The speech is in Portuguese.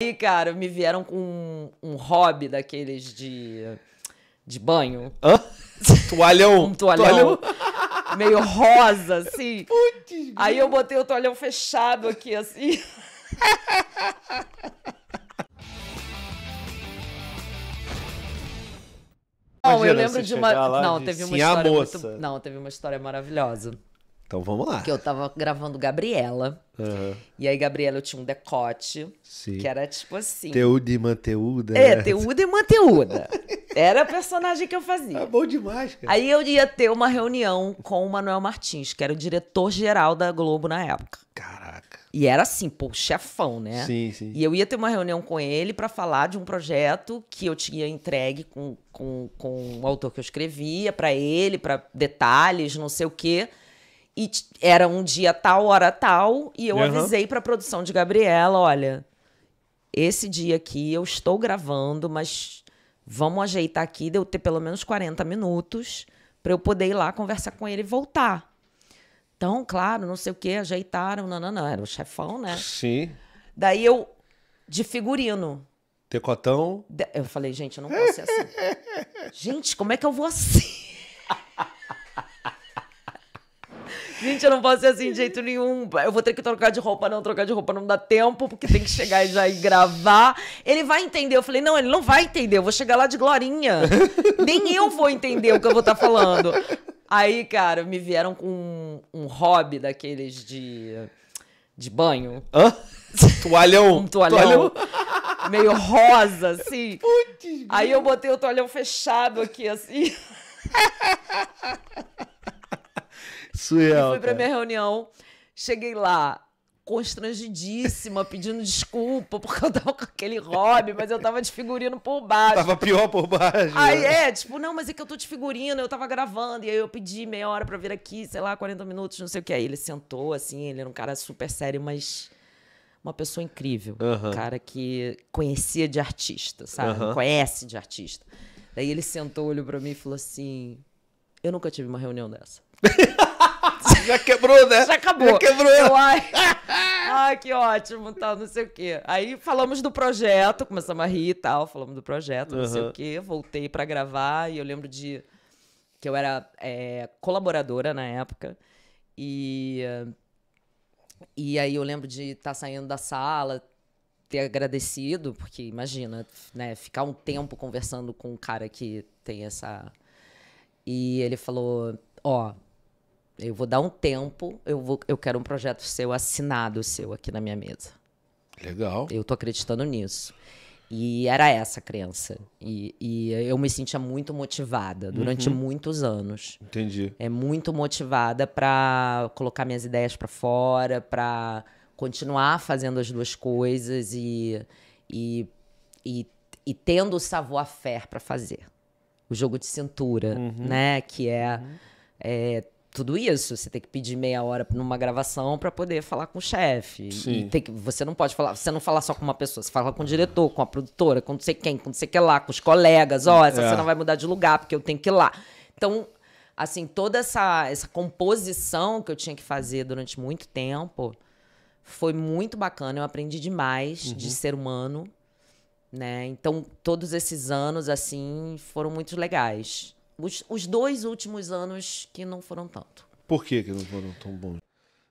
aí, cara, me vieram com um, um hobby daqueles de, de banho. Hã? Toalhão. um toalhão. toalhão. Meio rosa, assim. Putz, aí eu botei o toalhão fechado aqui, assim. Não, eu lembro de uma. Não, teve uma história. Muito... Não, teve uma história maravilhosa. Então vamos lá. Que eu tava gravando Gabriela. Uhum. E aí, Gabriela, eu tinha um decote. Sim. Que era tipo assim. Teuda e Manteúda. É, né? e Manteúda. Era a personagem que eu fazia. É bom demais, cara. Aí eu ia ter uma reunião com o Manuel Martins, que era o diretor-geral da Globo na época. Caraca. E era assim, pô, chefão, né? Sim, sim. E eu ia ter uma reunião com ele para falar de um projeto que eu tinha entregue com, com, com o autor que eu escrevia, para ele, para detalhes, não sei o quê. E era um dia tal, hora tal, e eu uhum. avisei para a produção de Gabriela, olha, esse dia aqui eu estou gravando, mas vamos ajeitar aqui, deu ter pelo menos 40 minutos para eu poder ir lá conversar com ele e voltar. Então, claro, não sei o que, ajeitaram, não, não, não, era o chefão, né? Sim. Daí eu, de figurino. Tecotão. Eu falei, gente, eu não posso ser assim. gente, como é que eu vou assim? Gente, eu não posso ser assim de jeito nenhum. Eu vou ter que trocar de roupa, não. Trocar de roupa não dá tempo, porque tem que chegar já e gravar. Ele vai entender. Eu falei, não, ele não vai entender. Eu vou chegar lá de glorinha. Nem eu vou entender o que eu vou estar tá falando. Aí, cara, me vieram com um, um hobby daqueles de, de banho. Hã? Toalhão. um toalhão. toalhão. Meio rosa, assim. Putz, Aí eu botei o toalhão fechado aqui, assim. Surreal. fui pra minha reunião, cheguei lá, constrangidíssima, pedindo desculpa, porque eu tava com aquele hobby, mas eu tava de figurino por baixo. Tava pior por baixo. Né? Aí é, tipo, não, mas é que eu tô de figurino, eu tava gravando, e aí eu pedi meia hora pra vir aqui, sei lá, 40 minutos, não sei o que. Aí ele sentou, assim, ele era um cara super sério, mas uma pessoa incrível. Um cara que conhecia de artista, sabe? Conhece de artista. Daí ele sentou, olhou pra mim e falou assim: Eu nunca tive uma reunião dessa. já quebrou, né? Já acabou. Já quebrou. Eu, ai, ai, que ótimo, tal, não sei o quê. Aí falamos do projeto, começamos a rir e tal, falamos do projeto, não uhum. sei o quê. Voltei para gravar e eu lembro de que eu era é, colaboradora na época. E, e aí eu lembro de estar tá saindo da sala, ter agradecido, porque imagina, né, ficar um tempo conversando com um cara que tem essa. E ele falou: Ó, oh, eu vou dar um tempo, eu, vou, eu quero um projeto seu, assinado seu, aqui na minha mesa. Legal. Eu tô acreditando nisso. E era essa a crença. E, e eu me sentia muito motivada durante uhum. muitos anos. Entendi. É muito motivada para colocar minhas ideias para fora, para continuar fazendo as duas coisas e, e, e, e tendo o savoir-faire para fazer. O jogo de cintura, uhum. né? Que é, uhum. é tudo isso. Você tem que pedir meia hora numa gravação para poder falar com o chefe. E que, você não pode falar, você não fala só com uma pessoa, você fala com o diretor, com a produtora, com não sei quem, com não sei que lá, com os colegas, ó, oh, essa é. cena vai mudar de lugar, porque eu tenho que ir lá. Então, assim, toda essa, essa composição que eu tinha que fazer durante muito tempo foi muito bacana. Eu aprendi demais uhum. de ser humano. Né? Então, todos esses anos, assim, foram muito legais. Os, os dois últimos anos que não foram tanto. Por que, que não foram tão bons?